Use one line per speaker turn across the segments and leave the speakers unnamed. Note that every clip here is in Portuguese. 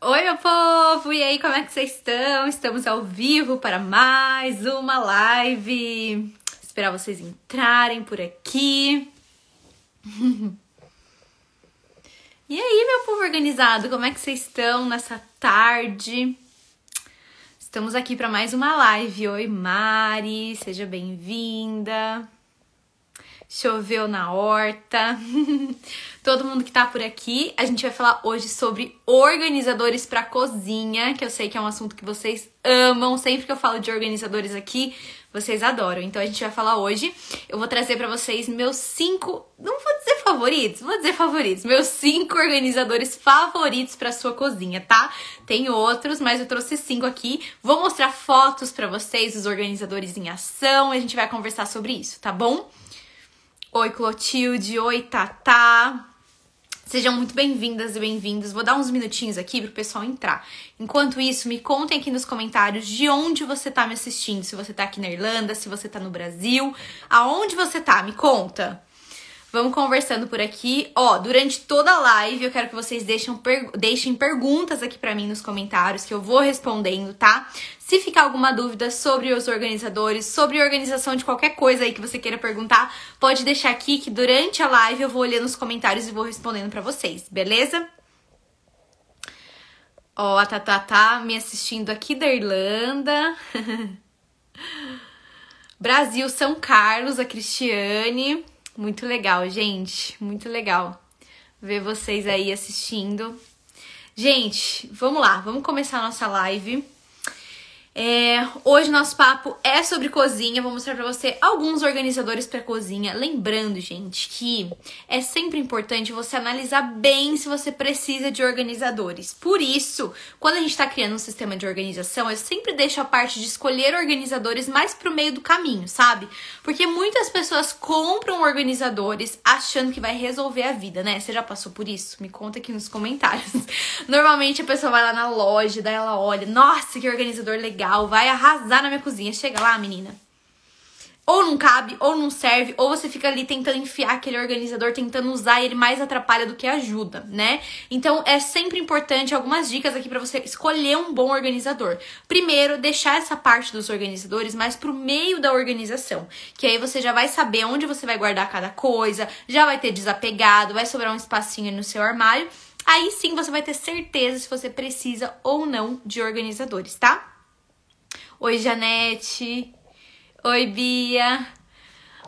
Oi, meu povo! E aí, como é que vocês estão? Estamos ao vivo para mais uma live. esperar vocês entrarem por aqui. e aí, meu povo organizado, como é que vocês estão nessa tarde? Estamos aqui para mais uma live. Oi, Mari, seja bem-vinda choveu na horta, todo mundo que tá por aqui. A gente vai falar hoje sobre organizadores para cozinha, que eu sei que é um assunto que vocês amam. Sempre que eu falo de organizadores aqui, vocês adoram. Então a gente vai falar hoje. Eu vou trazer para vocês meus cinco, não vou dizer favoritos, vou dizer favoritos, meus cinco organizadores favoritos para sua cozinha, tá? Tem outros, mas eu trouxe cinco aqui. Vou mostrar fotos para vocês, os organizadores em ação. A gente vai conversar sobre isso, tá bom? Oi, Clotilde. Oi, Tatá. Sejam muito bem-vindas e bem-vindos. Vou dar uns minutinhos aqui pro pessoal entrar. Enquanto isso, me contem aqui nos comentários de onde você tá me assistindo. Se você tá aqui na Irlanda, se você tá no Brasil, aonde você tá, me conta. Vamos conversando por aqui. Ó, durante toda a live eu quero que vocês deixem, per deixem perguntas aqui para mim nos comentários que eu vou respondendo, tá? Se ficar alguma dúvida sobre os organizadores, sobre organização de qualquer coisa aí que você queira perguntar, pode deixar aqui que durante a live eu vou olhando os comentários e vou respondendo para vocês, beleza? Ó, a Tatá tá me assistindo aqui da Irlanda. Brasil, São Carlos, a Cristiane. Muito legal, gente. Muito legal ver vocês aí assistindo. Gente, vamos lá, vamos começar a nossa live. É, hoje nosso papo é sobre cozinha. Vou mostrar para você alguns organizadores para cozinha. Lembrando, gente, que é sempre importante você analisar bem se você precisa de organizadores. Por isso, quando a gente está criando um sistema de organização, eu sempre deixo a parte de escolher organizadores mais pro meio do caminho, sabe? Porque muitas pessoas compram organizadores achando que vai resolver a vida, né? Você já passou por isso? Me conta aqui nos comentários. Normalmente a pessoa vai lá na loja, daí ela olha, nossa, que organizador legal legal, vai arrasar na minha cozinha. Chega lá, menina. Ou não cabe, ou não serve, ou você fica ali tentando enfiar aquele organizador, tentando usar ele mais atrapalha do que ajuda, né? Então é sempre importante algumas dicas aqui para você escolher um bom organizador. Primeiro, deixar essa parte dos organizadores mais pro meio da organização, que aí você já vai saber onde você vai guardar cada coisa, já vai ter desapegado, vai sobrar um espacinho no seu armário. Aí sim você vai ter certeza se você precisa ou não de organizadores, tá? Oi, Janete. Oi, Bia.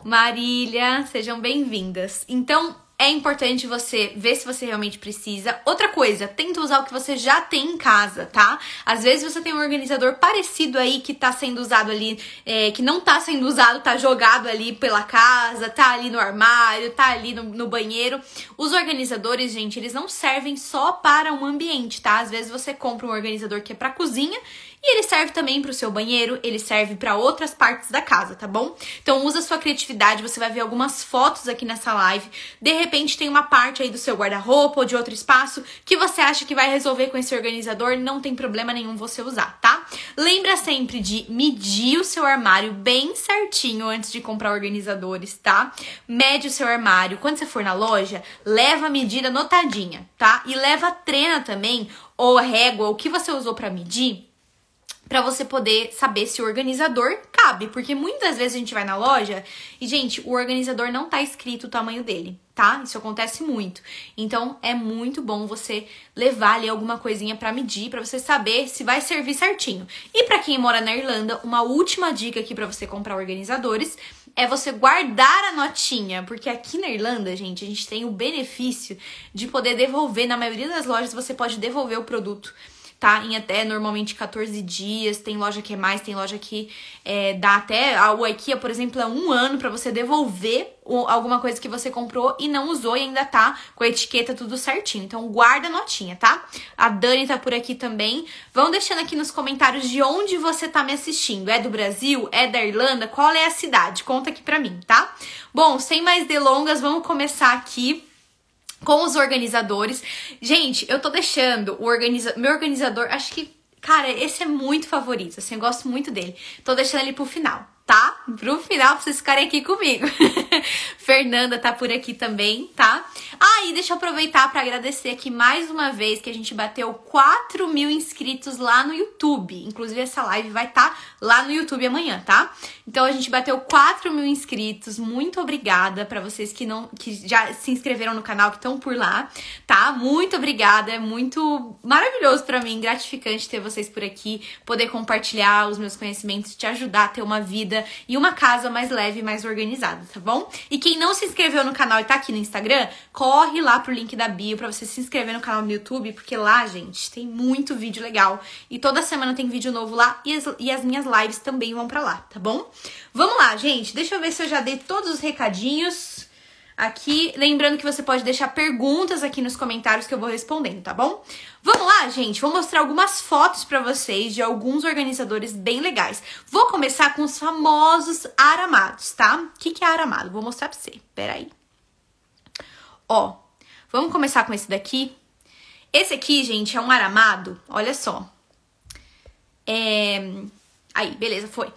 Marília, sejam bem-vindas. Então, é importante você ver se você realmente precisa. Outra coisa, tenta usar o que você já tem em casa, tá? Às vezes você tem um organizador parecido aí que tá sendo usado ali, é, que não tá sendo usado, tá jogado ali pela casa, tá ali no armário, tá ali no, no, banheiro. Os organizadores, gente, eles não servem só para um ambiente, tá? Às vezes você compra um organizador que é pra cozinha e ele serve também para o seu banheiro, ele serve para outras partes da casa, tá bom? Então usa sua criatividade, você vai ver algumas fotos aqui nessa live. De repente tem uma parte aí do seu guarda-roupa ou de outro espaço que você acha que vai resolver com esse organizador, não tem problema nenhum você usar, tá? Lembra sempre de medir o seu armário bem certinho antes de comprar organizadores, tá? Mede o seu armário. Quando você for na loja, leva a medida notadinha, tá? E leva a trena também, ou a régua, o que você usou para medir para você poder saber se o organizador cabe, porque muitas vezes a gente vai na loja e gente, o organizador não tá escrito o tamanho dele, tá? Isso acontece muito. Então é muito bom você levar ali alguma coisinha para medir, para você saber se vai servir certinho. E para quem mora na Irlanda, uma última dica aqui para você comprar organizadores é você guardar a notinha, porque aqui na Irlanda, gente, a gente tem o benefício de poder devolver, na maioria das lojas você pode devolver o produto tá em até normalmente 14 dias. Tem loja que é mais, tem loja que é, dá até. A IKEA, por exemplo, é um ano para você devolver alguma coisa que você comprou e não usou e ainda tá com a etiqueta tudo certinho. Então guarda a notinha, tá? A Dani tá por aqui também. Vão deixando aqui nos comentários de onde você tá me assistindo. É do Brasil? É da Irlanda? Qual é a cidade? Conta aqui pra mim, tá? Bom, sem mais delongas, vamos começar aqui com os organizadores. Gente, eu tô deixando o organiza meu organizador, acho que, cara, esse é muito favorito, assim, eu gosto muito dele. Tô deixando ele pro final tá? Pro final, pra vocês ficarem aqui comigo. Fernanda tá por aqui também, tá? Ah, e deixa eu aproveitar para agradecer aqui mais uma vez que a gente bateu 4 mil inscritos lá no YouTube. Inclusive, essa live vai estar tá lá no YouTube amanhã, tá? Então, a gente bateu 4 mil inscritos. Muito obrigada para vocês que, não, que já se inscreveram no canal, que estão por lá, tá? Muito obrigada. É muito maravilhoso para mim, gratificante ter vocês por aqui, poder compartilhar os meus conhecimentos, te ajudar a ter uma vida e uma casa mais leve e mais organizada, tá bom? E quem não se inscreveu no canal e tá aqui no Instagram, corre lá pro link da bio para você se inscrever no canal do YouTube, porque lá, gente, tem muito vídeo legal e toda semana tem vídeo novo lá e as, e as minhas lives também vão para lá, tá bom? Vamos lá, gente, deixa eu ver se eu já dei todos os recadinhos aqui. Lembrando que você pode deixar perguntas aqui nos comentários que eu vou respondendo, tá bom? Vamos lá, gente. Vou mostrar algumas fotos para vocês de alguns organizadores bem legais. Vou começar com os famosos aramados, tá? O que, que é aramado? Vou mostrar para você. Peraí. Ó, vamos começar com esse daqui. Esse aqui, gente, é um aramado. Olha só. É, Aí, beleza, foi.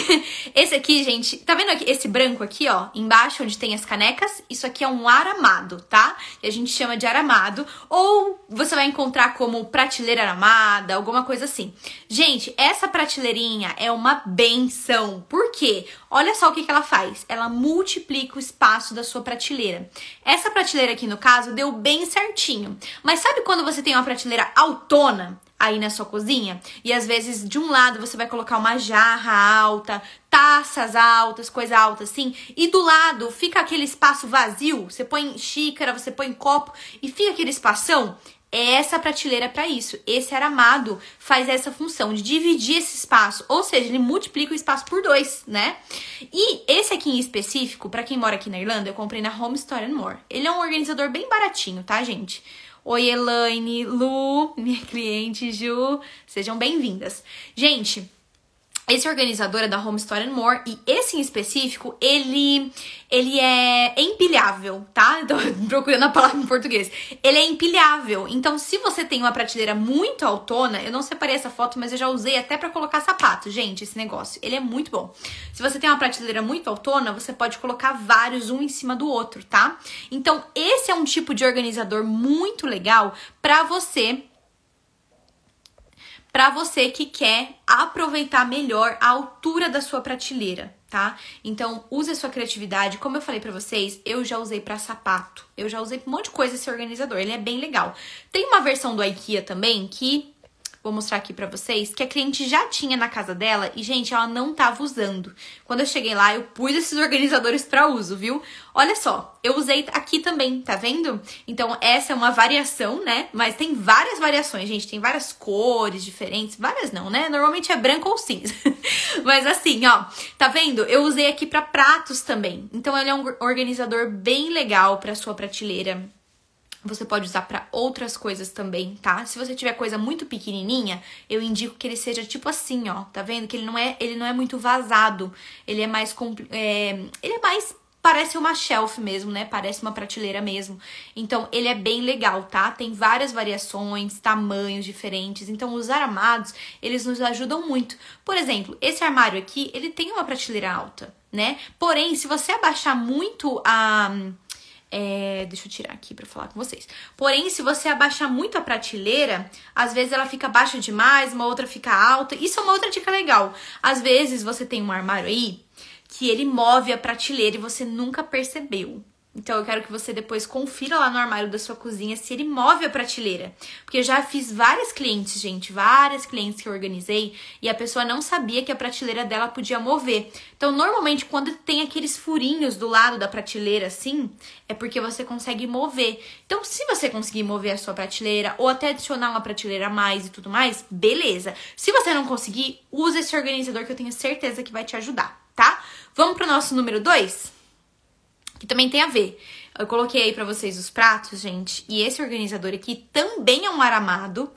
esse aqui, gente, tá vendo aqui esse branco aqui, ó, embaixo onde tem as canecas? Isso aqui é um aramado, tá? E a gente chama de aramado, ou você vai encontrar como prateleira aramada, alguma coisa assim. Gente, essa prateleirinha é uma benção. Por quê? Olha só o que, que ela faz. Ela multiplica o espaço da sua prateleira. Essa prateleira aqui, no caso, deu bem certinho. Mas sabe quando você tem uma prateleira autônoma? aí na sua cozinha. E às vezes, de um lado, você vai colocar uma jarra alta, taças altas, coisa alta assim, e do lado fica aquele espaço vazio. Você põe xícara, você põe copo e fica aquele espação. É essa prateleira para isso. Esse aramado faz essa função de dividir esse espaço, ou seja, ele multiplica o espaço por dois, né? E esse aqui em específico, para quem mora aqui na Irlanda, eu comprei na Home Store and More. Ele é um organizador bem baratinho, tá, gente? Oi, Elaine, Lu, minha cliente Ju, sejam bem-vindas. Gente, esse organizador é da Home Store and More e esse em específico, ele ele é empilhável, tá? Estou procurando a palavra em português. Ele é empilhável. Então, se você tem uma prateleira muito autona, eu não separei essa foto, mas eu já usei até para colocar sapato, gente, esse negócio. Ele é muito bom. Se você tem uma prateleira muito autona, você pode colocar vários um em cima do outro, tá? Então, esse é um tipo de organizador muito legal para você para você que quer aproveitar melhor a altura da sua prateleira, tá? Então, use a sua criatividade. Como eu falei para vocês, eu já usei para sapato. Eu já usei um monte de coisa esse organizador, ele é bem legal. Tem uma versão do IKEA também que vou mostrar aqui para vocês, que a cliente já tinha na casa dela e, gente, ela não tava usando. Quando eu cheguei lá, eu pus esses organizadores para uso, viu? Olha só, eu usei aqui também, tá vendo? Então, essa é uma variação, né? Mas tem várias variações, gente. Tem várias cores diferentes. Várias não, né? Normalmente é branco ou cinza. Mas assim, ó, tá vendo? Eu usei aqui para pratos também. Então, ele é um organizador bem legal para sua prateleira você pode usar para outras coisas também, tá? Se você tiver coisa muito pequenininha, eu indico que ele seja tipo assim, ó, tá vendo? Que ele não é, ele não é muito vazado, ele é mais é, ele é mais parece uma shelf mesmo, né? Parece uma prateleira mesmo. Então, ele é bem legal, tá? Tem várias variações, tamanhos diferentes. Então, os armados, eles nos ajudam muito. Por exemplo, esse armário aqui, ele tem uma prateleira alta, né? Porém, se você abaixar muito a é, deixa eu tirar aqui para falar com vocês. Porém, se você abaixar muito a prateleira, às vezes ela fica baixa demais, uma outra fica alta. Isso é uma outra dica legal. Às vezes você tem um armário aí que ele move a prateleira e você nunca percebeu. Então eu quero que você depois confira lá no armário da sua cozinha se ele move a prateleira. Porque eu já fiz várias clientes, gente, várias clientes que eu organizei e a pessoa não sabia que a prateleira dela podia mover. Então normalmente quando tem aqueles furinhos do lado da prateleira assim, é porque você consegue mover. Então se você conseguir mover a sua prateleira ou até adicionar uma prateleira a mais e tudo mais, beleza. Se você não conseguir, use esse organizador que eu tenho certeza que vai te ajudar, tá? Vamos pro nosso número 2? que também tem a ver. Eu coloquei aí para vocês os pratos, gente, e esse organizador aqui também é um aramado,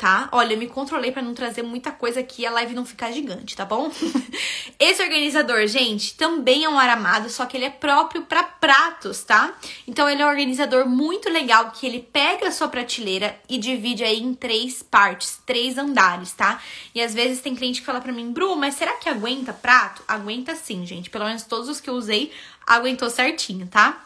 tá? Olha, eu me controlei para não trazer muita coisa aqui e a live não ficar gigante, tá bom? Esse organizador, gente, também é um aramado, só que ele é próprio para pratos, tá? Então ele é um organizador muito legal que ele pega a sua prateleira e divide aí em três partes, três andares, tá? E às vezes tem cliente que fala para mim, Bru, mas será que aguenta prato? Aguenta sim, gente. Pelo menos todos os que eu usei aguentou certinho, tá?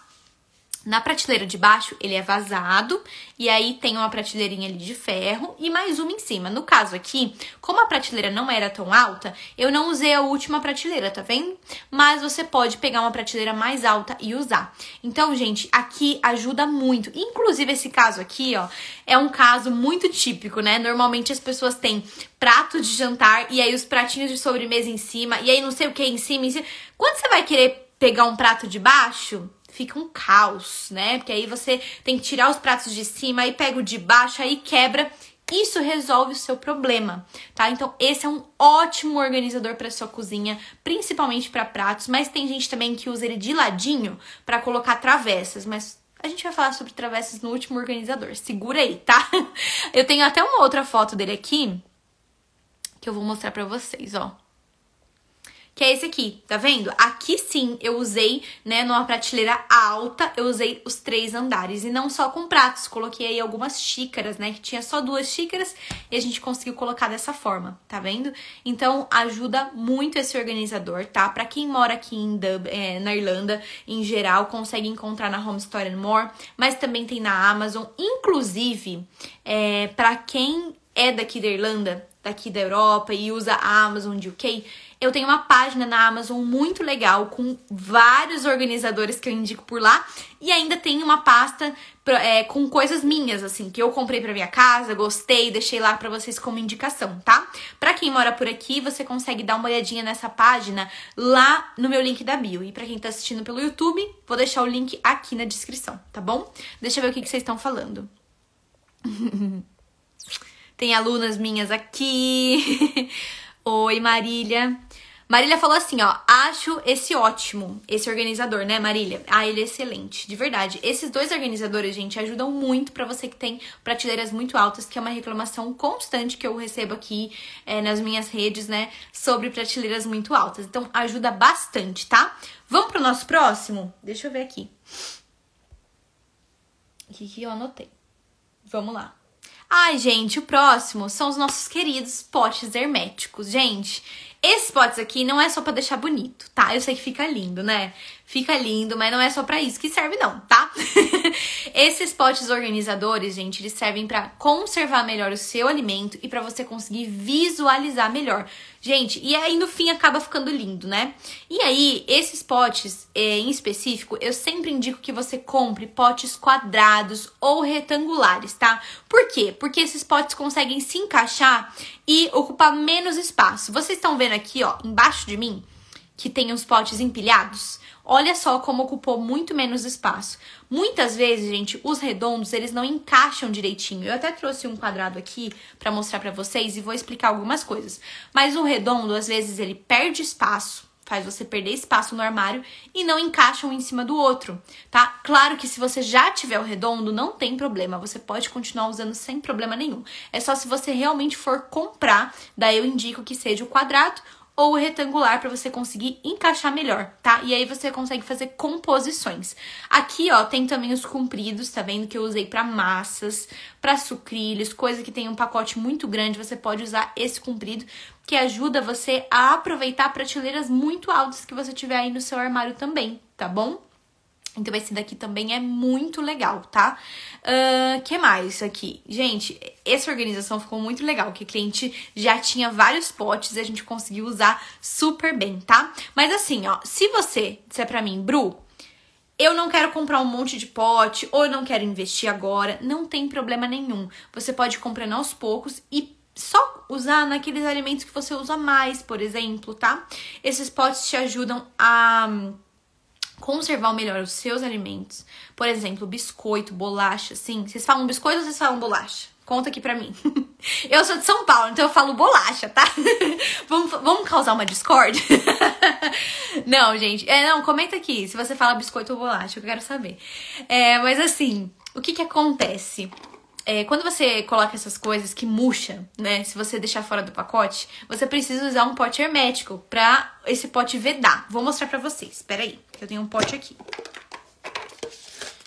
Na prateleira de baixo, ele é vazado, e aí tem uma prateleirinha ali de ferro e mais uma em cima. No caso aqui, como a prateleira não era tão alta, eu não usei a última prateleira, tá vendo? Mas você pode pegar uma prateleira mais alta e usar. Então, gente, aqui ajuda muito. Inclusive, esse caso aqui, ó, é um caso muito típico, né? Normalmente as pessoas têm prato de jantar e aí os pratinhos de sobremesa em cima, e aí não sei o que em cima, em cima. Quando você vai querer pegar um prato de baixo fica um caos, né? Porque aí você tem que tirar os pratos de cima, aí pega o de baixo, aí quebra. Isso resolve o seu problema, tá? Então, esse é um ótimo organizador para sua cozinha, principalmente para pratos, mas tem gente também que usa ele de ladinho para colocar travessas, mas a gente vai falar sobre travessas no último organizador. Segura aí, tá? Eu tenho até uma outra foto dele aqui que eu vou mostrar para vocês, ó que é esse aqui, tá vendo? Aqui sim eu usei, né, numa prateleira alta, eu usei os três andares. E não só com pratos, coloquei aí algumas xícaras, né, que tinha só duas xícaras e a gente conseguiu colocar dessa forma, tá vendo? Então ajuda muito esse organizador, tá? Pra quem mora aqui em Dub, é, na Irlanda, em geral, consegue encontrar na Home Store and More, mas também tem na Amazon. Inclusive, é, pra quem é daqui da Irlanda, daqui da Europa e usa a Amazon de UK, eu tenho uma página na Amazon muito legal com vários organizadores que eu indico por lá e ainda tem uma pasta é, com coisas minhas, assim, que eu comprei pra minha casa, gostei, deixei lá pra vocês como indicação, tá? Pra quem mora por aqui, você consegue dar uma olhadinha nessa página lá no meu link da bio. E pra quem tá assistindo pelo YouTube, vou deixar o link aqui na descrição, tá bom? Deixa eu ver o que, que vocês estão falando. tem alunas minhas aqui. Oi, Marília. Marília falou assim, ó, acho esse ótimo, esse organizador, né, Marília? Ah, ele é excelente, de verdade. Esses dois organizadores, gente, ajudam muito para você que tem prateleiras muito altas, que é uma reclamação constante que eu recebo aqui é, nas minhas redes, né, sobre prateleiras muito altas. Então, ajuda bastante, tá? Vamos pro nosso próximo? Deixa eu ver aqui. O que, que eu anotei? Vamos lá. Ai, gente, o próximo são os nossos queridos potes herméticos. Gente, esses potes aqui não é só para deixar bonito, tá? Eu sei que fica lindo, né? Fica lindo, mas não é só para isso que serve não, tá? Esses potes organizadores, gente, eles servem para conservar melhor o seu alimento e para você conseguir visualizar melhor Gente, e aí no fim acaba ficando lindo, né? E aí, esses potes eh, em específico, eu sempre indico que você compre potes quadrados ou retangulares, tá? Por quê? Porque esses potes conseguem se encaixar e ocupar menos espaço. Vocês estão vendo aqui, ó, embaixo de mim, que tem uns potes empilhados? Olha só como ocupou muito menos espaço. Muitas vezes, gente, os redondos, eles não encaixam direitinho. Eu até trouxe um quadrado aqui para mostrar para vocês e vou explicar algumas coisas. Mas o redondo, às vezes, ele perde espaço, faz você perder espaço no armário e não encaixa um em cima do outro, tá? Claro que se você já tiver o redondo, não tem problema, você pode continuar usando sem problema nenhum. É só se você realmente for comprar, daí eu indico que seja o quadrado ou retangular para você conseguir encaixar melhor, tá? E aí você consegue fazer composições. Aqui, ó, tem também os compridos, tá vendo que eu usei para massas, para sucrilhos, coisa que tem um pacote muito grande, você pode usar esse comprido que ajuda você a aproveitar prateleiras muito altas que você tiver aí no seu armário também, tá bom? Então, esse daqui também é muito legal, tá? O uh, que mais aqui? Gente, essa organização ficou muito legal, que a cliente já tinha vários potes e a gente conseguiu usar super bem, tá? Mas assim, ó, se você disser pra mim, Bru, eu não quero comprar um monte de pote ou eu não quero investir agora, não tem problema nenhum. Você pode comprar aos poucos e só usar naqueles alimentos que você usa mais, por exemplo, tá? Esses potes te ajudam a conservar melhor os seus alimentos. Por exemplo, biscoito, bolacha, sim. Vocês falam biscoito ou vocês falam bolacha? Conta aqui pra mim. Eu sou de São Paulo, então eu falo bolacha, tá? Vamos, vamos causar uma discórdia? Não, gente. É, não, comenta aqui se você fala biscoito ou bolacha, eu quero saber. É, mas assim, o que que acontece? É, quando você coloca essas coisas que murcha, né? Se você deixar fora do pacote, você precisa usar um pote hermético pra esse pote vedar. Vou mostrar pra vocês, peraí. Eu tenho um pote aqui.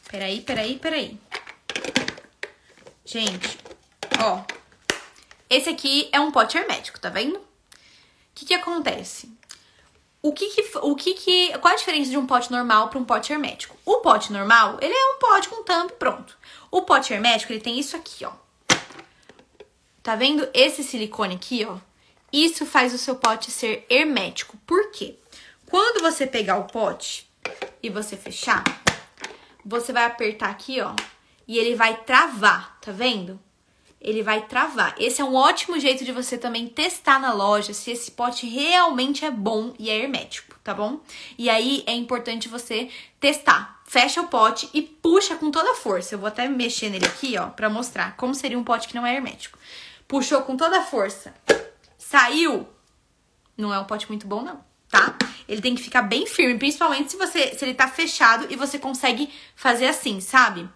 Peraí, peraí, peraí. Gente, ó. Esse aqui é um pote hermético, tá vendo? O que que acontece? O que que, o que que... Qual a diferença de um pote normal para um pote hermético? O pote normal, ele é um pote com tampa pronto. O pote hermético, ele tem isso aqui, ó. Tá vendo esse silicone aqui, ó? Isso faz o seu pote ser hermético. Por quê? Quando você pegar o pote e você fechar, você vai apertar aqui, ó, e ele vai travar, tá vendo? Ele vai travar. Esse é um ótimo jeito de você também testar na loja se esse pote realmente é bom e é hermético, tá bom? E aí é importante você testar. Fecha o pote e puxa com toda a força. Eu vou até mexer nele aqui, ó, pra mostrar como seria um pote que não é hermético. Puxou com toda a força. Saiu. Não é um pote muito bom, não tá? Ele tem que ficar bem firme, principalmente se você se ele tá fechado e você consegue fazer assim, sabe?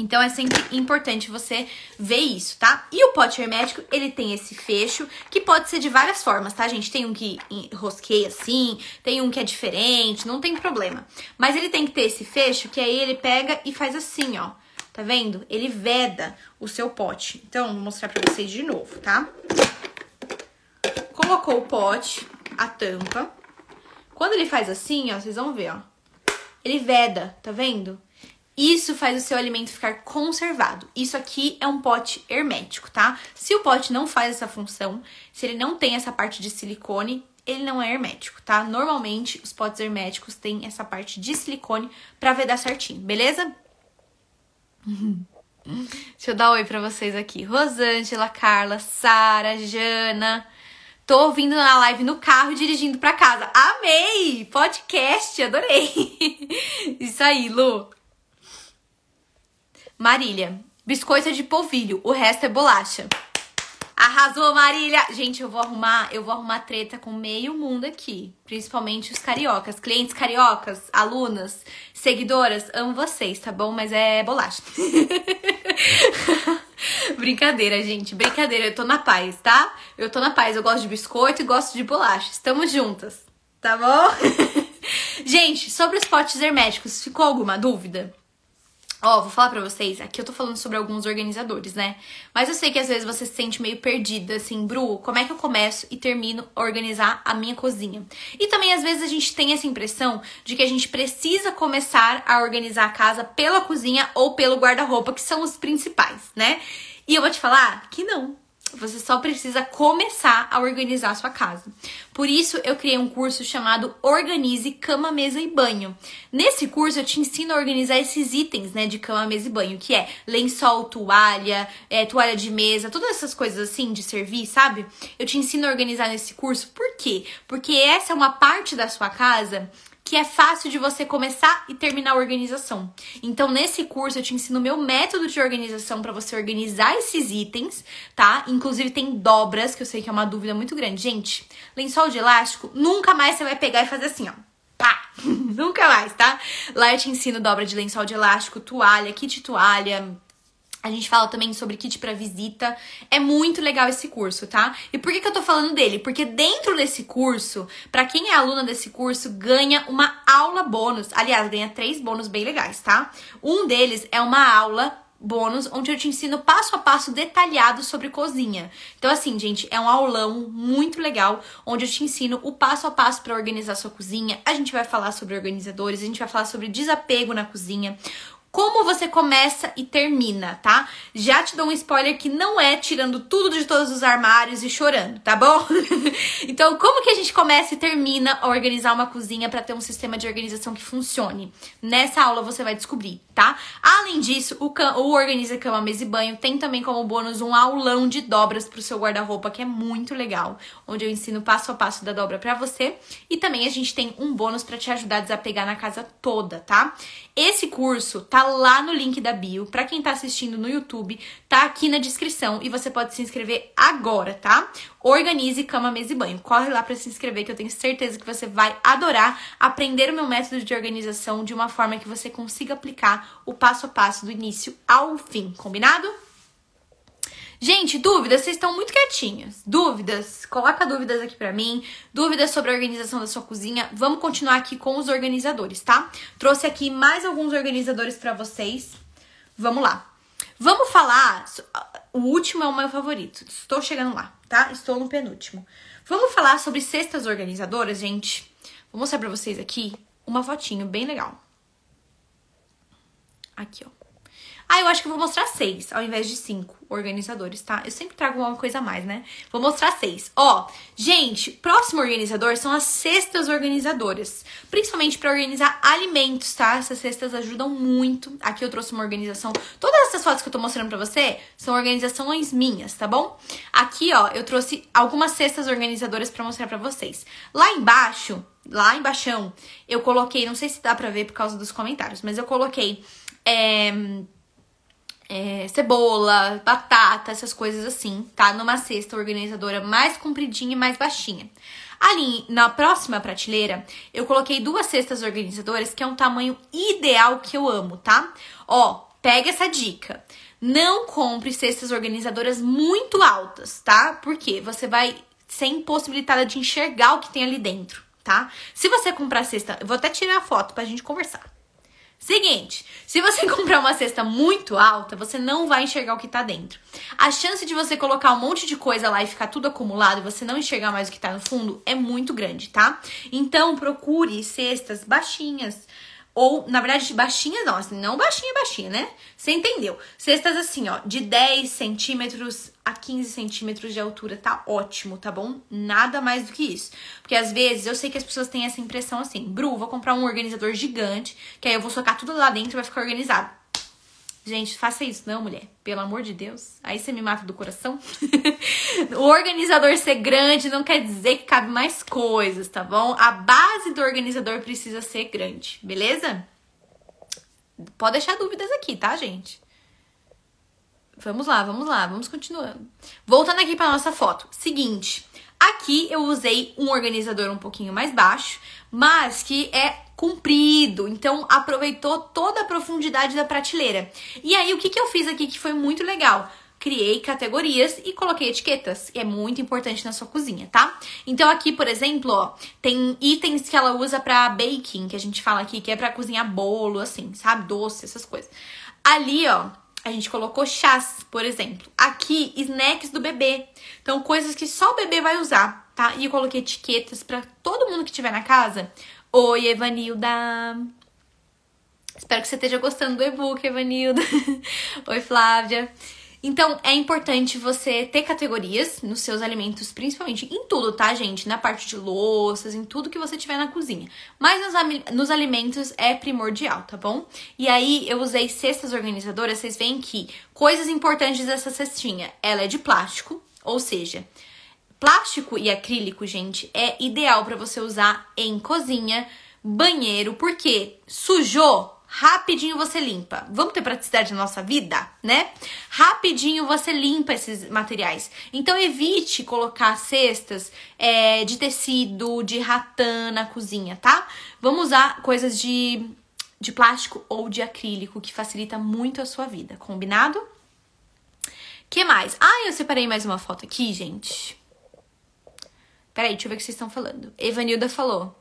Então é sempre importante você ver isso, tá? E o pote hermético, ele tem esse fecho, que pode ser de várias formas, tá, gente? Tem um que rosqueia assim, tem um que é diferente, não tem problema. Mas ele tem que ter esse fecho, que aí ele pega e faz assim, ó. Tá vendo? Ele veda o seu pote. Então, vou mostrar pra vocês de novo, tá? Colocou o pote, a tampa. Quando ele faz assim, ó, vocês vão ver, ó. Ele veda, tá vendo? Isso faz o seu alimento ficar conservado. Isso aqui é um pote hermético, tá? Se o pote não faz essa função, se ele não tem essa parte de silicone, ele não é hermético, tá? Normalmente os potes herméticos têm essa parte de silicone para vedar certinho, beleza? Deixa eu dar um oi para vocês aqui. Rosângela, Carla, Sara, Jana, Tô ouvindo na live no carro dirigindo para casa. Amei! Podcast, adorei. Isso aí, Lu. Marília. Biscoito é de polvilho, o resto é bolacha. Arrasou, Marília! Gente, eu vou arrumar, eu vou arrumar treta com meio mundo aqui. Principalmente os cariocas. Clientes cariocas, alunas, seguidoras, amo vocês, tá bom? Mas é bolacha. Brincadeira, gente. Brincadeira, eu tô na paz, tá? Eu tô na paz. Eu gosto de biscoito e gosto de bolacha. Estamos juntas, tá bom? gente, sobre os potes herméticos, ficou alguma dúvida? Ó, vou falar pra vocês, aqui eu tô falando sobre alguns organizadores, né? Mas eu sei que às vezes você se sente meio perdida, assim, Bru, como é que eu começo e termino a organizar a minha cozinha? E também às vezes a gente tem essa impressão de que a gente precisa começar a organizar a casa pela cozinha ou pelo guarda-roupa, que são os principais, né? E eu vou te falar que não. Você só precisa começar a organizar a sua casa. Por isso, eu criei um curso chamado Organize Cama, Mesa e Banho. Nesse curso, eu te ensino a organizar esses itens, né, de cama, mesa e banho, que é lençol, toalha, é, toalha de mesa, todas essas coisas assim de servir, sabe? Eu te ensino a organizar nesse curso. Por quê? Porque essa é uma parte da sua casa que é fácil de você começar e terminar a organização. Então, nesse curso eu te ensino o meu método de organização para você organizar esses itens, tá? Inclusive tem dobras, que eu sei que é uma dúvida muito grande. Gente, lençol de elástico, nunca mais você vai pegar e fazer assim, ó. Pá! nunca mais, tá? Lá eu te ensino dobra de lençol de elástico, toalha, kit toalha, a gente fala também sobre kit para visita. É muito legal esse curso, tá? E por que, que eu tô falando dele? Porque dentro desse curso, para quem é aluna desse curso, ganha uma aula bônus. Aliás, ganha três bônus bem legais, tá? Um deles é uma aula bônus, onde eu te ensino passo a passo detalhado sobre cozinha. Então, assim, gente, é um aulão muito legal, onde eu te ensino o passo a passo para organizar sua cozinha. A gente vai falar sobre organizadores, a gente vai falar sobre desapego na cozinha, como você começa e termina, tá? Já te dou um spoiler que não é tirando tudo de todos os armários e chorando, tá bom? então, como que a gente começa e termina a organizar uma cozinha para ter um sistema de organização que funcione? Nessa aula você vai descobrir, tá? Além disso, o, o Organiza Cama, Mesa e Banho tem também como bônus um aulão de dobras pro seu guarda-roupa, que é muito legal, onde eu ensino passo a passo da dobra para você e também a gente tem um bônus para te ajudar a desapegar na casa toda, tá? Esse curso tá lá no link da bio. Para quem tá assistindo no YouTube, tá aqui na descrição e você pode se inscrever agora, tá? Organize cama, mesa e banho. Corre lá para se inscrever que eu tenho certeza que você vai adorar aprender o meu método de organização de uma forma que você consiga aplicar o passo a passo do início ao fim, combinado? Gente, dúvidas, vocês estão muito quietinhos. Dúvidas, coloca dúvidas aqui para mim. Dúvidas sobre a organização da sua cozinha. Vamos continuar aqui com os organizadores, tá? Trouxe aqui mais alguns organizadores para vocês. Vamos lá. Vamos falar. O último é o meu favorito. Estou chegando lá, tá? Estou no penúltimo. Vamos falar sobre cestas organizadoras, gente. Vou mostrar para vocês aqui uma fotinho bem legal. Aqui, ó. Ah, eu acho que vou mostrar seis, ao invés de cinco organizadores, tá? Eu sempre trago alguma coisa a mais, né? Vou mostrar seis. Ó, gente, próximo organizador são as cestas organizadoras. Principalmente para organizar alimentos, tá? Essas cestas ajudam muito. Aqui eu trouxe uma organização. Todas essas fotos que eu tô mostrando pra você são organizações minhas, tá bom? Aqui, ó, eu trouxe algumas cestas organizadoras para mostrar pra vocês. Lá embaixo, lá embaixo, eu coloquei, não sei se dá pra ver por causa dos comentários, mas eu coloquei. É, é, cebola, batata, essas coisas assim, tá? Numa cesta organizadora mais compridinha e mais baixinha. Ali na próxima prateleira, eu coloquei duas cestas organizadoras, que é um tamanho ideal que eu amo, tá? Ó, pega essa dica. Não compre cestas organizadoras muito altas, tá? Porque você vai ser impossibilitada de enxergar o que tem ali dentro, tá? Se você comprar cesta, eu vou até tirar a foto pra gente conversar. Seguinte, se você comprar uma cesta muito alta, você não vai enxergar o que tá dentro. A chance de você colocar um monte de coisa lá e ficar tudo acumulado e você não enxergar mais o que tá no fundo é muito grande, tá? Então procure cestas baixinhas. Ou, na verdade, baixinhas não, assim, não baixinha, baixinha, né? Você entendeu? Cestas assim, ó, de 10 centímetros a 15 centímetros de altura tá ótimo, tá bom? Nada mais do que isso. Porque às vezes eu sei que as pessoas têm essa impressão assim: Bru, vou comprar um organizador gigante, que aí eu vou socar tudo lá dentro e vai ficar organizado. Gente, faça isso, não, mulher. Pelo amor de Deus. Aí você me mata do coração. o organizador ser grande não quer dizer que cabe mais coisas, tá bom? A base do organizador precisa ser grande, beleza? Pode deixar dúvidas aqui, tá, gente? Vamos lá, vamos lá, vamos continuando. Voltando aqui para nossa foto. Seguinte, aqui eu usei um organizador um pouquinho mais baixo, mas que é comprido, então aproveitou toda a profundidade da prateleira. E aí o que, que eu fiz aqui que foi muito legal? criei categorias e coloquei etiquetas, que é muito importante na sua cozinha, tá? Então aqui, por exemplo, ó, tem itens que ela usa para baking, que a gente fala aqui que é para cozinhar bolo, assim, sabe, doce, essas coisas. Ali, ó, a gente colocou chás, por exemplo. Aqui, snacks do bebê. Então, coisas que só o bebê vai usar, tá? E eu coloquei etiquetas para todo mundo que tiver na casa. Oi, Evanilda! Espero que você esteja gostando do e-book, Evanilda. Oi, Flávia. Então, é importante você ter categorias nos seus alimentos, principalmente em tudo, tá, gente? Na parte de louças, em tudo que você tiver na cozinha. Mas nos, nos alimentos é primordial, tá bom? E aí, eu usei cestas organizadoras, vocês veem que coisas importantes dessa cestinha. Ela é de plástico, ou seja, plástico e acrílico, gente, é ideal para você usar em cozinha, banheiro, porque sujou, rapidinho você limpa. Vamos ter praticidade na nossa vida, né? Rapidinho você limpa esses materiais. Então evite colocar cestas é, de tecido, de ratã na cozinha, tá? Vamos usar coisas de, de plástico ou de acrílico, que facilita muito a sua vida, combinado? que mais? Ah, eu separei mais uma foto aqui, gente. Peraí, deixa eu ver o que vocês estão falando. Evanilda falou.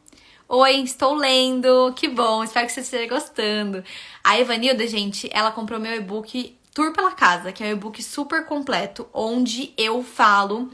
Oi, estou lendo, que bom, espero que você esteja gostando. A Evanilda, gente, ela comprou meu e-book Tour pela Casa, que é um e-book super completo, onde eu falo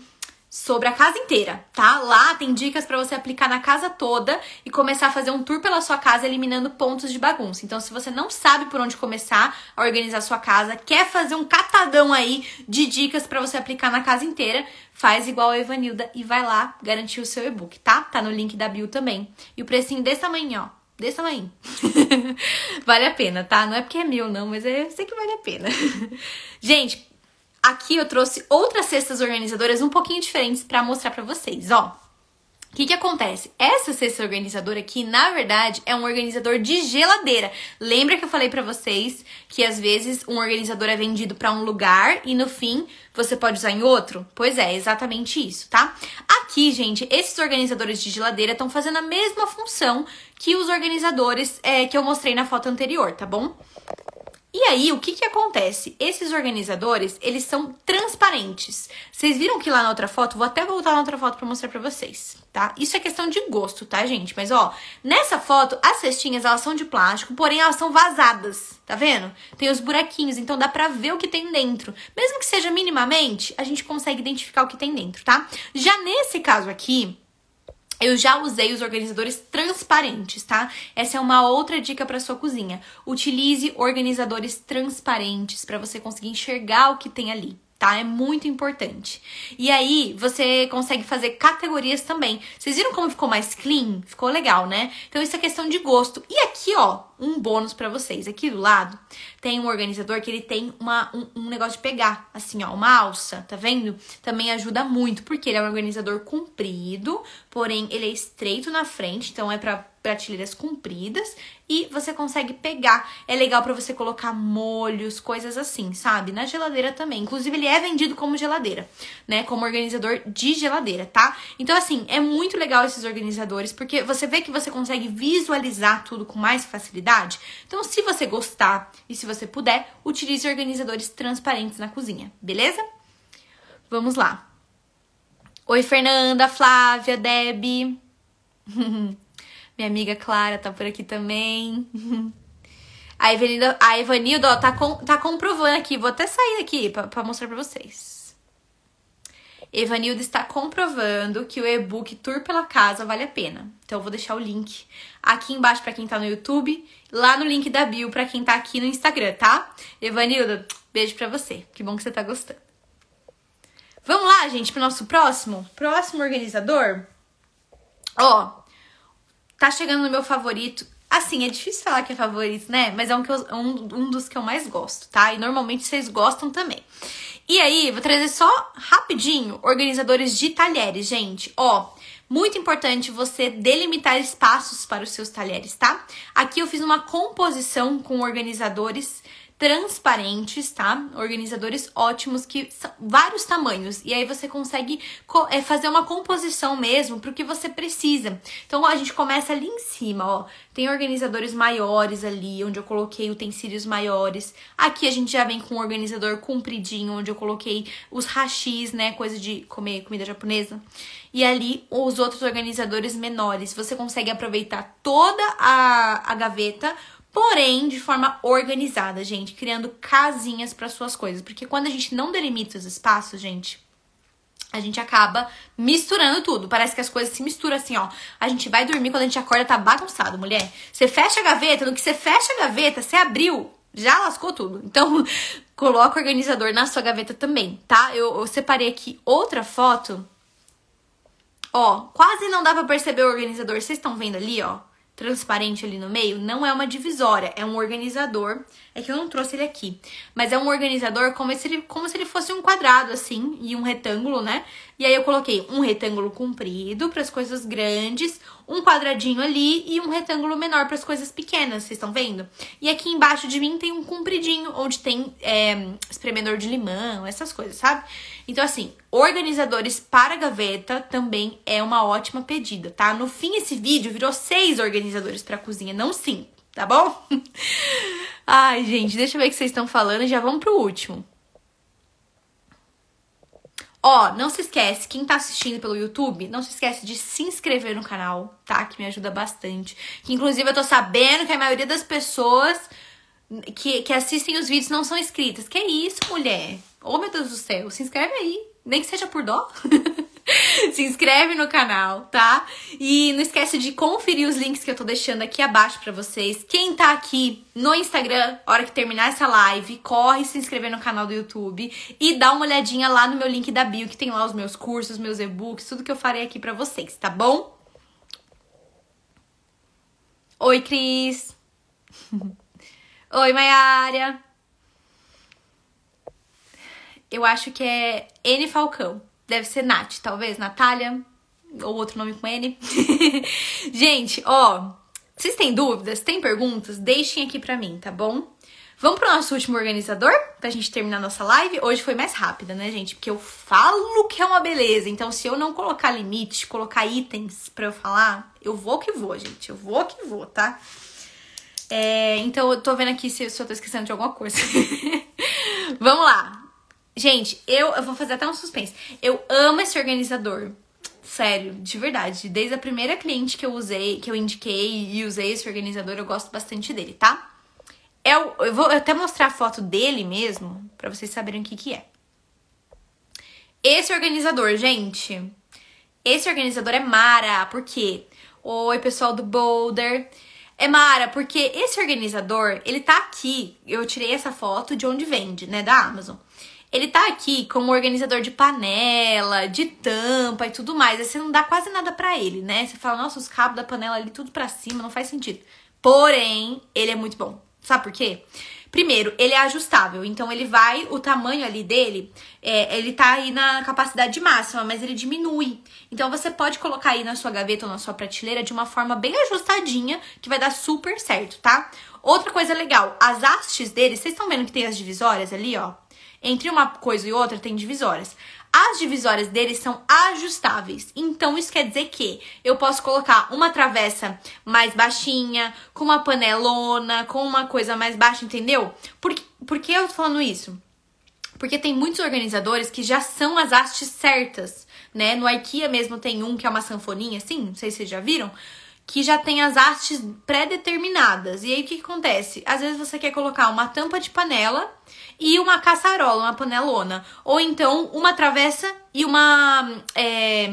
sobre a casa inteira, tá? Lá tem dicas para você aplicar na casa toda e começar a fazer um tour pela sua casa eliminando pontos de bagunça. Então, se você não sabe por onde começar a organizar a sua casa, quer fazer um catadão aí de dicas para você aplicar na casa inteira, faz igual a Evanilda e vai lá garantir o seu e-book, tá? Tá no link da bio também. E o precinho desse tamanho, ó, desse tamanho. vale a pena, tá? Não é porque é meu, não, mas é, eu sei que vale a pena. Gente, aqui eu trouxe outras cestas organizadoras um pouquinho diferentes para mostrar para vocês, ó. O que, que acontece? Essa cesta organizadora aqui, na verdade, é um organizador de geladeira. Lembra que eu falei para vocês que às vezes um organizador é vendido para um lugar e no fim você pode usar em outro? Pois é, exatamente isso, tá? Aqui, gente, esses organizadores de geladeira estão fazendo a mesma função que os organizadores é, que eu mostrei na foto anterior, tá bom? E aí, o que que acontece? Esses organizadores, eles são transparentes. Vocês viram que lá na outra foto, vou até voltar na outra foto para mostrar para vocês, tá? Isso é questão de gosto, tá, gente? Mas ó, nessa foto, as cestinhas elas são de plástico, porém elas são vazadas, tá vendo? Tem os buraquinhos, então dá para ver o que tem dentro. Mesmo que seja minimamente, a gente consegue identificar o que tem dentro, tá? Já nesse caso aqui, eu já usei os organizadores transparentes, tá? Essa é uma outra dica para sua cozinha. Utilize organizadores transparentes para você conseguir enxergar o que tem ali tá? É muito importante. E aí, você consegue fazer categorias também. Vocês viram como ficou mais clean? Ficou legal, né? Então, isso é questão de gosto. E aqui, ó, um bônus para vocês. Aqui do lado tem um organizador que ele tem uma, um, um, negócio de pegar, assim, ó, uma alça, tá vendo? Também ajuda muito, porque ele é um organizador comprido, porém ele é estreito na frente, então é para prateleiras compridas e você consegue pegar. É legal para você colocar molhos, coisas assim, sabe? Na geladeira também. Inclusive, ele é vendido como geladeira, né? Como organizador de geladeira, tá? Então, assim, é muito legal esses organizadores porque você vê que você consegue visualizar tudo com mais facilidade. Então, se você gostar e se você puder, utilize organizadores transparentes na cozinha, beleza? Vamos lá. Oi, Fernanda, Flávia, Deb. Minha amiga Clara tá por aqui também. A, Evanilda, a Evanildo, ó, tá, com, tá comprovando aqui. Vou até sair aqui pra, pra mostrar pra vocês. Evanildo está comprovando que o e-book Tour pela Casa vale a pena. Então eu vou deixar o link aqui embaixo para quem tá no YouTube, lá no link da bio para quem tá aqui no Instagram, tá? Evanildo, beijo pra você. Que bom que você tá gostando. Vamos lá, gente, pro nosso próximo? Próximo organizador? Ó, Tá chegando no meu favorito. Assim, é difícil falar que é favorito, né? Mas é um, que eu, um, um dos que eu mais gosto, tá? E normalmente vocês gostam também. E aí, vou trazer só rapidinho organizadores de talheres, gente. Ó, muito importante você delimitar espaços para os seus talheres, tá? Aqui eu fiz uma composição com organizadores transparentes, tá? Organizadores ótimos que são vários tamanhos. E aí você consegue é, fazer uma composição mesmo para o que você precisa. Então, ó, a gente começa ali em cima, ó. Tem organizadores maiores ali, onde eu coloquei utensílios maiores. Aqui a gente já vem com um organizador compridinho, onde eu coloquei os hashis, né? Coisa de comer comida japonesa. E ali os outros organizadores menores. Você consegue aproveitar toda a, a gaveta porém de forma organizada, gente, criando casinhas para suas coisas, porque quando a gente não delimita os espaços, gente, a gente acaba misturando tudo. Parece que as coisas se misturam assim, ó. A gente vai dormir, quando a gente acorda, tá bagunçado, mulher. Você fecha a gaveta, no que você fecha a gaveta, você abriu, já lascou tudo. Então, coloca o organizador na sua gaveta também, tá? Eu, eu separei aqui outra foto. Ó, quase não dá pra perceber o organizador. Vocês estão vendo ali, ó? transparente ali no meio, não é uma divisória, é um organizador é que eu não trouxe ele aqui. Mas é um organizador como se ele, como se ele fosse um quadrado, assim, e um retângulo, né? E aí eu coloquei um retângulo comprido para as coisas grandes, um quadradinho ali e um retângulo menor para as coisas pequenas, vocês estão vendo? E aqui embaixo de mim tem um compridinho, onde tem é, espremedor de limão, essas coisas, sabe? Então, assim, organizadores para gaveta também é uma ótima pedida, tá? No fim, esse vídeo virou seis organizadores para cozinha, não cinco tá bom? Ai, gente, deixa eu ver o que vocês estão falando e já vamos pro último. Ó, não se esquece, quem tá assistindo pelo YouTube, não se esquece de se inscrever no canal, tá? Que me ajuda bastante. Que inclusive eu tô sabendo que a maioria das pessoas que, que assistem os vídeos não são inscritas. Que isso, mulher? Ô, oh, meu Deus do céu, se inscreve aí. Nem que seja por dó. se inscreve no canal, tá? E não esquece de conferir os links que eu tô deixando aqui abaixo para vocês. Quem tá aqui no Instagram, hora que terminar essa live, corre se inscrever no canal do YouTube e dá uma olhadinha lá no meu link da bio, que tem lá os meus cursos, meus e-books, tudo que eu farei aqui para vocês, tá bom? Oi, Cris. Oi, Maiara. Eu acho que é N Falcão. Deve ser Nath, talvez, Natália, ou outro nome com N. gente, ó, vocês têm dúvidas, têm perguntas? Deixem aqui pra mim, tá bom? Vamos pro nosso último organizador, pra gente terminar nossa live. Hoje foi mais rápida, né, gente? Porque eu falo que é uma beleza. Então, se eu não colocar limite, colocar itens pra eu falar, eu vou que vou, gente. Eu vou que vou, tá? É, então, eu tô vendo aqui se, se eu tô esquecendo de alguma coisa. Vamos lá. Gente, eu, eu vou fazer até um suspense. Eu amo esse organizador. Sério, de verdade. Desde a primeira cliente que eu usei, que eu indiquei e usei esse organizador, eu gosto bastante dele, tá? Eu, é eu vou até mostrar a foto dele mesmo, para vocês saberem o que que é. Esse organizador, gente, esse organizador é mara, por quê? Oi, pessoal do Boulder. É mara, porque esse organizador, ele tá aqui. Eu tirei essa foto de onde vende, né, da Amazon. Ele tá aqui como organizador de panela, de tampa e tudo mais. Aí você não dá quase nada para ele, né? Você fala, nossa, os cabos da panela ali tudo para cima, não faz sentido. Porém, ele é muito bom. Sabe por quê? Primeiro, ele é ajustável, então ele vai, o tamanho ali dele, é, ele tá aí na capacidade máxima, mas ele diminui. Então você pode colocar aí na sua gaveta ou na sua prateleira de uma forma bem ajustadinha, que vai dar super certo, tá? Outra coisa legal, as hastes dele, vocês estão vendo que tem as divisórias ali, ó? Entre uma coisa e outra tem divisórias. As divisórias deles são ajustáveis. Então isso quer dizer que eu posso colocar uma travessa mais baixinha, com uma panelona, com uma coisa mais baixa, entendeu? Por que, por que eu tô falando isso? Porque tem muitos organizadores que já são as hastes certas, né? No IKEA mesmo tem um que é uma sanfoninha assim, não sei se vocês já viram que já tem as hastes pré-determinadas. E aí o que, que, acontece? Às vezes você quer colocar uma tampa de panela e uma caçarola, uma panelona. Ou então uma travessa e uma. É...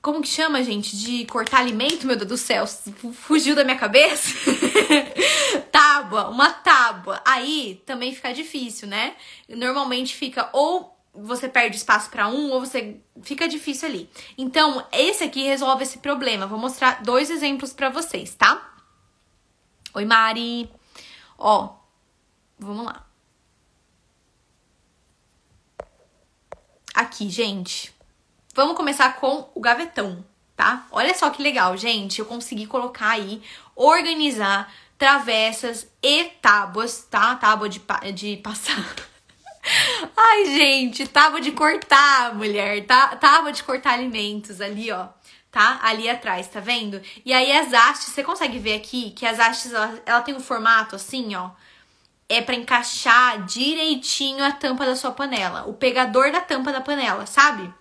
Como que chama, gente? De cortar alimento? Meu Deus do céu, fugiu da minha cabeça? tábua, uma tábua. Aí também fica difícil, né? Normalmente fica ou você perde espaço para um ou você fica difícil ali. Então, esse aqui resolve esse problema. Vou mostrar dois exemplos para vocês, tá? Oi, Mari. Ó, vamos lá. Aqui, gente. Vamos começar com o gavetão, tá? Olha só que legal, gente. Eu consegui colocar aí, organizar travessas e tábuas, tá? Tábua de, pa de passar. Ai, gente, tava de cortar, mulher. Tá, de cortar alimentos ali, ó. Tá? Ali atrás, tá vendo? E aí as hastes, você consegue ver aqui que as hastes, ela, ela tem um formato assim, ó. É para encaixar direitinho a tampa da sua panela. O pegador da tampa da panela, sabe?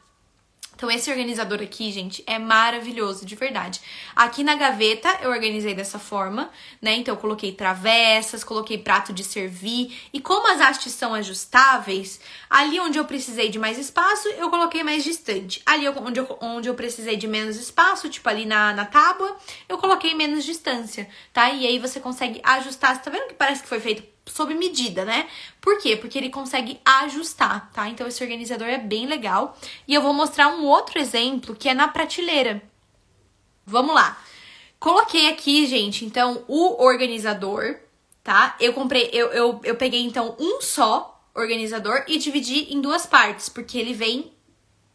Então, esse organizador aqui, gente, é maravilhoso, de verdade. Aqui na gaveta, eu organizei dessa forma, né? Então, eu coloquei travessas, coloquei prato de servir. E como as hastes são ajustáveis, ali onde eu precisei de mais espaço, eu coloquei mais distante. Ali onde eu, onde eu precisei de menos espaço, tipo ali na, na tábua, eu coloquei menos distância, tá? E aí você consegue ajustar. Você tá vendo que parece que foi feito sob medida, né? Por quê? Porque ele consegue ajustar, tá? Então esse organizador é bem legal. E eu vou mostrar um outro exemplo que é na prateleira. Vamos lá. Coloquei aqui, gente, então, o organizador, tá? Eu comprei, eu, eu, eu peguei, então, um só organizador e dividi em duas partes, porque ele vem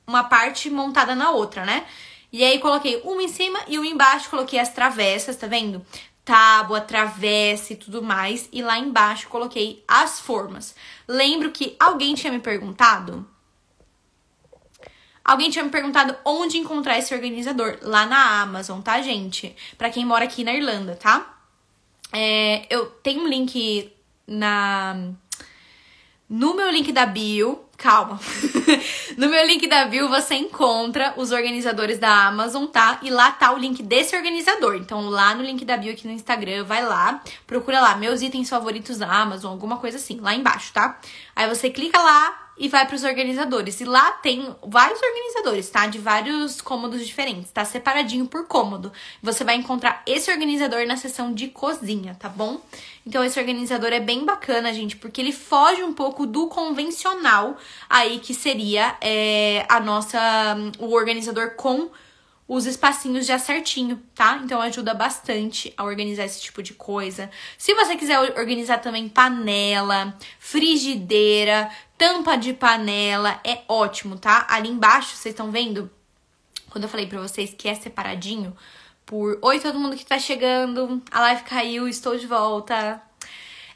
uma parte montada na outra, né? E aí coloquei uma em cima e uma embaixo, coloquei as travessas, tá vendo? tábua, travessa e tudo mais. E lá embaixo coloquei as formas. Lembro que alguém tinha me perguntado. Alguém tinha me perguntado onde encontrar esse organizador. Lá na Amazon, tá, gente? Pra quem mora aqui na Irlanda, tá? É, eu tenho um link na. No meu link da bio. Calma. No meu link da bio você encontra os organizadores da Amazon, tá? E lá tá o link desse organizador. Então lá no link da bio aqui no Instagram, vai lá, procura lá meus itens favoritos da Amazon, alguma coisa assim, lá embaixo, tá? Aí você clica lá, e vai para os organizadores. E lá tem vários organizadores, tá? De vários cômodos diferentes, tá? Separadinho por cômodo. Você vai encontrar esse organizador na seção de cozinha, tá bom? Então esse organizador é bem bacana, gente, porque ele foge um pouco do convencional aí que seria é, a nossa o organizador com os espacinhos já certinho, tá? Então ajuda bastante a organizar esse tipo de coisa. Se você quiser organizar também panela, frigideira, tampa de panela, é ótimo, tá? Ali embaixo, vocês estão vendo? Quando eu falei pra vocês que é separadinho, por... Oi, todo mundo que tá chegando, a live caiu, estou de volta.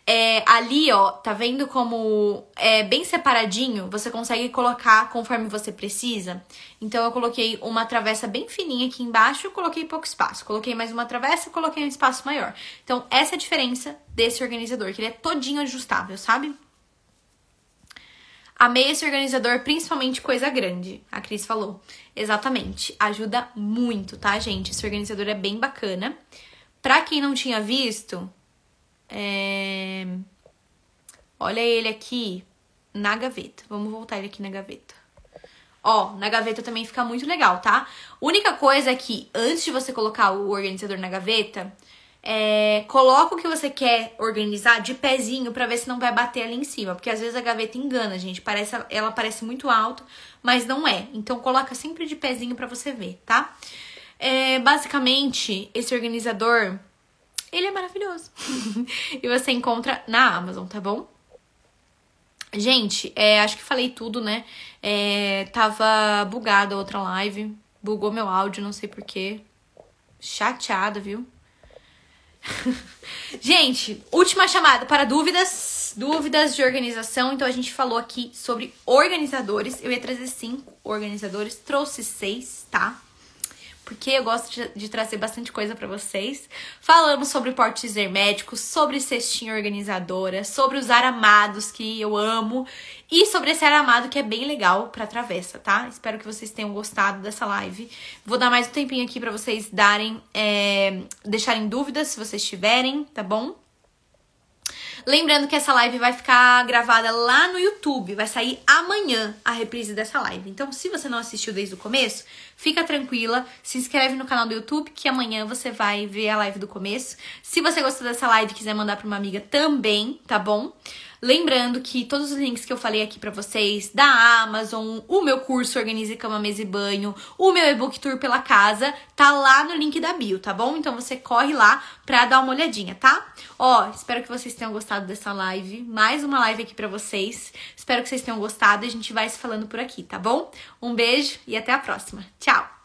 É, ali, ó, tá vendo como é bem separadinho? Você consegue colocar conforme você precisa. Então, eu coloquei uma travessa bem fininha aqui embaixo, coloquei pouco espaço. Coloquei mais uma travessa, coloquei um espaço maior. Então, essa é a diferença desse organizador, que ele é todinho ajustável, sabe? Amei esse organizador, principalmente coisa grande, a Cris falou. Exatamente, ajuda muito, tá, gente? Esse organizador é bem bacana. Pra quem não tinha visto, é... Olha ele aqui na gaveta. Vamos voltar ele aqui na gaveta. Ó, na gaveta também fica muito legal, tá? Única coisa é que, antes de você colocar o organizador na gaveta, é, coloca o que você quer organizar de pezinho para ver se não vai bater ali em cima, porque às vezes a gaveta engana, gente. Parece, ela parece muito alta, mas não é. Então coloca sempre de pezinho para você ver, tá? É, basicamente, esse organizador ele é maravilhoso. e você encontra na Amazon, tá bom? Gente, é, acho que falei tudo, né? É, tava bugada a outra live. Bugou meu áudio, não sei porquê. Chateada, viu? gente, última chamada para dúvidas. Dúvidas de organização. Então, a gente falou aqui sobre organizadores. Eu ia trazer cinco organizadores, trouxe seis, tá? porque eu gosto de, de trazer bastante coisa para vocês. Falamos sobre portes herméticos, sobre cestinha organizadora, sobre os aramados que eu amo e sobre esse aramado que é bem legal para travessa, tá? Espero que vocês tenham gostado dessa live. Vou dar mais um tempinho aqui para vocês darem, é, deixarem dúvidas se vocês tiverem, tá bom? Lembrando que essa live vai ficar gravada lá no YouTube, vai sair amanhã a reprise dessa live. Então, se você não assistiu desde o começo, fica tranquila, se inscreve no canal do YouTube que amanhã você vai ver a live do começo. Se você gostou dessa live e quiser mandar para uma amiga também, tá bom? Lembrando que todos os links que eu falei aqui para vocês, da Amazon, o meu curso Organize Cama, Mesa e Banho, o meu e-book Tour pela Casa, tá lá no link da bio, tá bom? Então você corre lá pra dar uma olhadinha, tá? Ó, espero que vocês tenham gostado dessa live. Mais uma live aqui para vocês. Espero que vocês tenham gostado. A gente vai se falando por aqui, tá bom? Um beijo e até a próxima. Tchau!